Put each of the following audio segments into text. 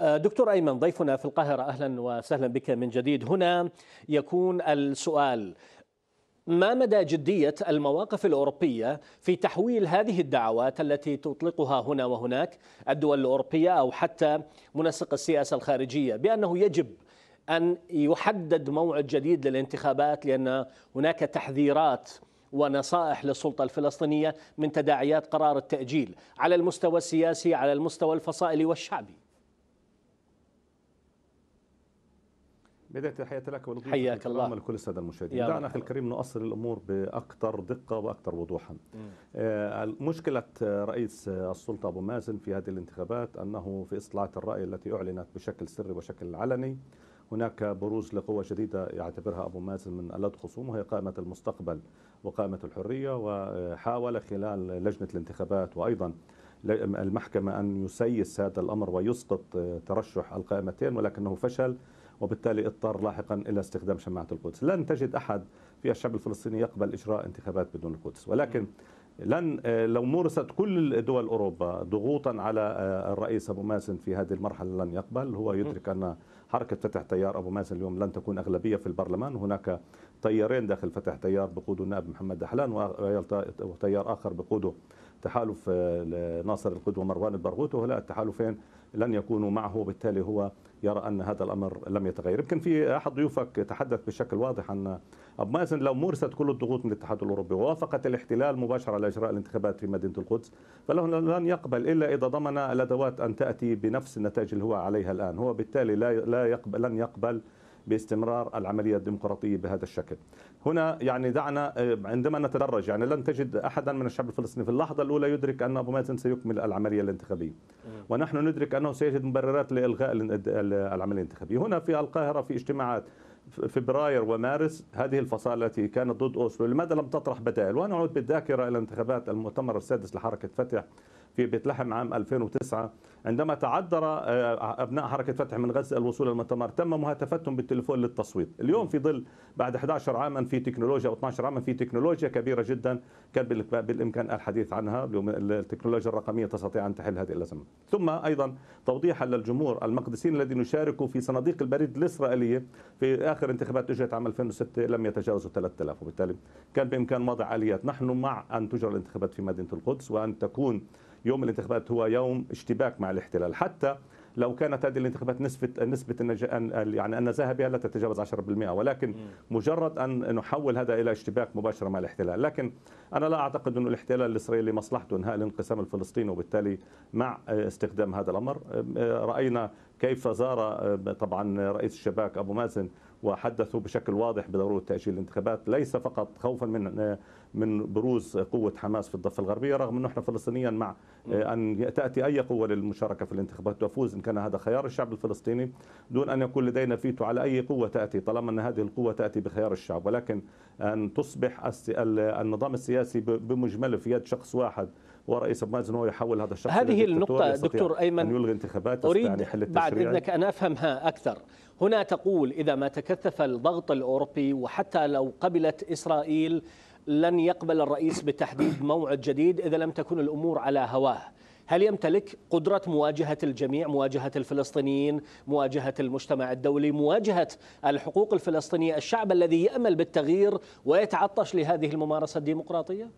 آه، دكتور أيمن ضيفنا في القاهرة أهلا وسهلا بك من جديد هنا يكون السؤال ما مدى جدية المواقف الأوروبية في تحويل هذه الدعوات التي تطلقها هنا وهناك الدول الأوروبية أو حتى منسق السياسة الخارجية بأنه يجب أن يحدد موعد جديد للانتخابات لأن هناك تحذيرات ونصائح للسلطة الفلسطينية من تداعيات قرار التأجيل على المستوى السياسي على المستوى الفصائلي والشعبي بداية تحية لك حياك الله لكل السادة المشاهدين دعنا أخي الكريم نؤصل الأمور بأكثر دقة وأكثر وضوحا آه، مشكلة رئيس السلطة أبو مازن في هذه الانتخابات أنه في إصلاحات الرأي التي أعلنت بشكل سري وشكل علني هناك بروز لقوة جديدة يعتبرها أبو مازن من ألد خصومه وهي قائمة المستقبل وقائمة الحرية وحاول خلال لجنة الانتخابات وأيضا المحكمة أن يسيس هذا الأمر ويسقط ترشح القائمتين ولكنه فشل وبالتالي اضطر لاحقا إلى استخدام شماعة القدس لن تجد أحد في الشعب الفلسطيني يقبل إجراء انتخابات بدون القدس ولكن لن آه، لو مورست كل دول اوروبا ضغوطا على آه، الرئيس ابو مازن في هذه المرحله لن يقبل، هو يدرك ان حركه فتح تيار ابو مازن اليوم لن تكون اغلبيه في البرلمان، هناك تيارين داخل فتح تيار بقوده النائب محمد دحلان وتيار اخر بقوده تحالف آه، ناصر القدوة ومروان البرغوث وهؤلاء التحالفين لن يكونوا معه وبالتالي هو يرى أن هذا الأمر لم يتغير يمكن في أحد ضيوفك تحدث بشكل واضح ان ابو مازن لو مورست كل الضغوط من الاتحاد الأوروبي ووافقت الاحتلال مباشرة على إجراء الانتخابات في مدينة القدس فله لن يقبل إلا إذا ضمن الأدوات أن تأتي بنفس النتائج اللي هو عليها الآن هو بالتالي لا لا يقبل لن يقبل باستمرار العملية الديمقراطية بهذا الشكل هنا يعني دعنا آه، عندما نتدرج يعني لن تجد احدا من الشعب الفلسطيني في اللحظه الاولى يدرك ان ابو مازن سيكمل العمليه الانتخابيه ونحن ندرك انه سيجد مبررات لالغاء العمليه الانتخابيه هنا في القاهره في اجتماعات فبراير ومارس هذه الفصائل التي كانت ضد اوسلو لماذا لم تطرح بدائل ونعود بالذاكره الى انتخابات المؤتمر السادس لحركه فتح في بيت لحم عام 2009 عندما تعذر آه، ابناء حركه فتح من غزه الوصول للمؤتمر تم مهاتفتهم بالتليفون للتصويت اليوم في ظل بعد 11 عاما في تكنولوجيا او 12 عاما في تكنولوجيا كبيره جدا كان بالامكان الحديث عنها التكنولوجيا الرقميه تستطيع ان تحل هذه الازمه ثم ايضا توضيحا للجمهور المقدسيين الذين يشاركوا في صناديق البريد الاسرائيليه في اخر انتخابات اجرت عام 2006 لم يتجاوزوا 3000 وبالتالي كان بامكان وضع اليات نحن مع ان تجرى الانتخابات في مدينه القدس وان تكون يوم الانتخابات هو يوم اشتباك مع الاحتلال حتى لو كانت هذه الانتخابات نسبة نسبة النج... يعني النزاهة بها لا تتجاوز 10% ولكن مجرد أن نحول هذا إلى اشتباك مباشر مع الاحتلال لكن أنا لا أعتقد أن الاحتلال الإسرائيلي مصلحته إنهاء الانقسام الفلسطيني وبالتالي مع استخدام هذا الأمر رأينا كيف زار طبعا رئيس الشباك أبو مازن وحدثوا بشكل واضح بضروره تاجيل الانتخابات ليس فقط خوفا من من بروز قوه حماس في الضفه الغربيه رغم انه احنا فلسطينيا مع ان تاتي اي قوه للمشاركه في الانتخابات تفوز ان كان هذا خيار الشعب الفلسطيني دون ان يكون لدينا فيتو على اي قوه تاتي طالما ان هذه القوه تاتي بخيار الشعب ولكن ان تصبح النظام السياسي بمجمله في يد شخص واحد ورئيس مازن هو يحول هذا الشخص هذه النقطة دكتور أيمن أن يلغي انتخابات أريد يعني حل بعد إذنك أن أفهمها أكثر هنا تقول إذا ما تكثف الضغط الأوروبي وحتى لو قبلت إسرائيل لن يقبل الرئيس بتحديد موعد جديد إذا لم تكن الأمور على هواه هل يمتلك قدرة مواجهة الجميع مواجهة الفلسطينيين مواجهة المجتمع الدولي مواجهة الحقوق الفلسطينية الشعب الذي يأمل بالتغيير ويتعطش لهذه الممارسة الديمقراطية؟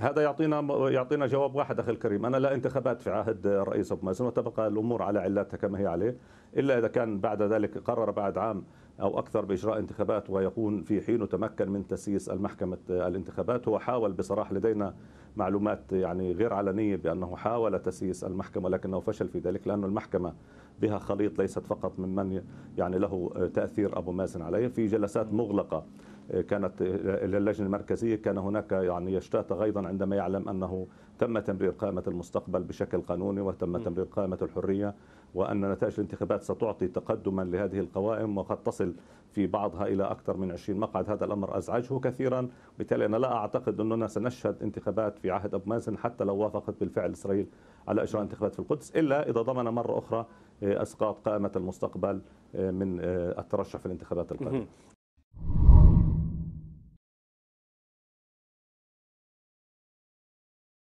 هذا يعطينا يعطينا جواب واحد اخي الكريم انا لا انتخابات في عهد الرئيس ابو مازن وتبقى الامور على علاتها كما هي عليه الا اذا كان بعد ذلك قرر بعد عام او اكثر باجراء انتخابات ويكون في حينه تمكن من تسييس المحكمه الانتخابات هو حاول بصراحه لدينا معلومات يعني غير علنيه بانه حاول تسييس المحكمه ولكنه فشل في ذلك لانه المحكمه بها خليط ليست فقط ممن يعني له آه، تأثير أبو مازن عليه في جلسات مغلقة آه، كانت آه، للجنة المركزية كان هناك يعني يشتات غيظا عندما يعلم أنه تم تمرير قائمة المستقبل بشكل قانوني وتم تمرير قائمة الحرية وأن نتائج الانتخابات ستعطي تقدما لهذه القوائم وقد تصل في بعضها إلى أكثر من 20 مقعد هذا الأمر أزعجه كثيرا بالتالي أنا لا أعتقد أننا سنشهد انتخابات في عهد أبو مازن حتى لو وافقت بالفعل إسرائيل على إجراء انتخابات في القدس إلا إذا ضمن مرة أخرى آه، اسقاط قائمه المستقبل آه، من آه، الترشح في الانتخابات القادمه.